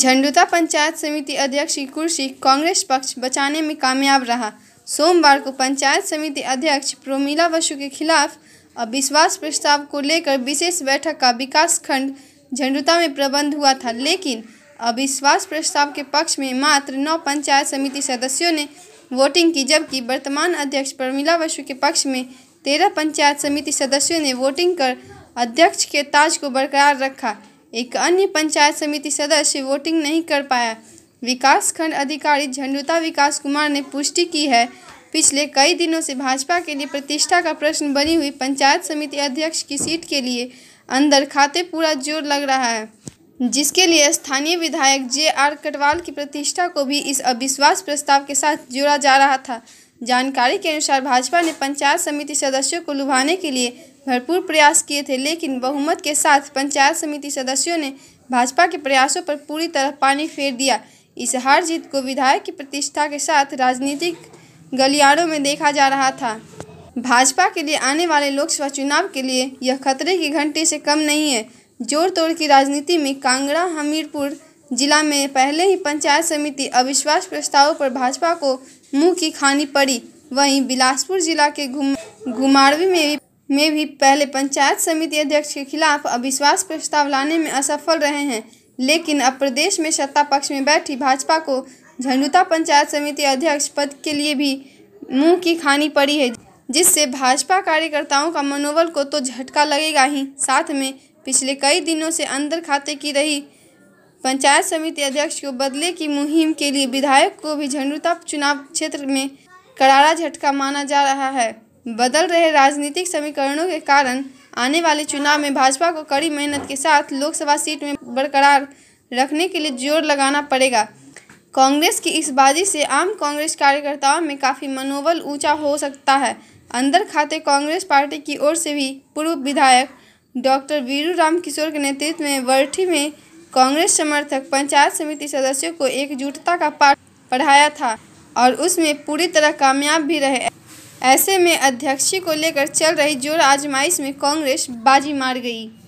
झंडुता पंचायत समिति अध्यक्ष की कुर्सी कांग्रेस पक्ष बचाने में कामयाब रहा सोमवार को पंचायत समिति अध्यक्ष प्रोमिला बसु के खिलाफ अविश्वास प्रस्ताव को लेकर विशेष बैठक का विकास खंड झंडुता में प्रबंध हुआ था लेकिन अविश्वास प्रस्ताव के पक्ष में मात्र नौ पंचायत समिति सदस्यों ने वोटिंग की जबकि वर्तमान अध्यक्ष प्रमिला बसु के पक्ष में तेरह पंचायत समिति सदस्यों ने वोटिंग कर अध्यक्ष के ताज को बरकरार रखा एक अन्य पंचायत समिति सदस्य वोटिंग नहीं कर पाया विकास खंड अधिकारी झंडुता विकास कुमार ने पुष्टि की है पिछले कई दिनों से भाजपा के लिए प्रतिष्ठा का प्रश्न बनी हुई पंचायत समिति अध्यक्ष की सीट के लिए अंदर खाते पूरा जोर लग रहा है जिसके लिए स्थानीय विधायक जे आर कटवाल की प्रतिष्ठा को भी इस अविश्वास प्रस्ताव के साथ जोड़ा जा रहा था जानकारी के अनुसार भाजपा ने पंचायत समिति सदस्यों को लुभाने के लिए भरपूर प्रयास किए थे लेकिन बहुमत के साथ पंचायत समिति सदस्यों ने भाजपा के प्रयासों पर पूरी तरह पानी फेर दिया इस हार जीत को विधायक की प्रतिष्ठा के साथ राजनीतिक गलियारों में देखा जा रहा था भाजपा के लिए आने वाले लोकसभा चुनाव के लिए यह खतरे की घंटी से कम नहीं है जोड़ तोड़ की राजनीति में कांगड़ा हमीरपुर जिला में पहले ही पंचायत समिति अविश्वास प्रस्तावों पर भाजपा को मुंह की खानी पड़ी वहीं बिलासपुर जिला के घुम घुमारवी में भी में भी पहले पंचायत समिति अध्यक्ष के खिलाफ अविश्वास प्रस्ताव लाने में असफल रहे हैं लेकिन अब प्रदेश में सत्ता पक्ष में बैठी भाजपा को झंडुता पंचायत समिति अध्यक्ष पद के लिए भी मुंह की खानी पड़ी है जिससे भाजपा कार्यकर्ताओं का मनोबल को तो झटका लगेगा ही साथ में पिछले कई दिनों से अंदर खाते की रही पंचायत समिति अध्यक्ष को बदले की मुहिम के लिए विधायक को भी झंडुता चुनाव क्षेत्र में करारा झटका माना जा रहा है बदल रहे राजनीतिक समीकरणों के कारण आने वाले चुनाव में भाजपा को कड़ी मेहनत के साथ लोकसभा सीट में बरकरार रखने के लिए जोर लगाना पड़ेगा कांग्रेस की इस बाजी से आम कांग्रेस कार्यकर्ताओं में काफ़ी मनोबल ऊंचा हो सकता है अंदर खाते कांग्रेस पार्टी की ओर से भी पूर्व विधायक डॉक्टर वीरू राम किशोर के नेतृत्व में वर्ठी में कांग्रेस समर्थक पंचायत समिति सदस्यों को एकजुटता का पाठ पढ़ाया था और उसमें पूरी तरह कामयाब भी रहे ऐसे में अध्यक्ष को लेकर चल रही जोर आजमाइश में कांग्रेस बाजी मार गई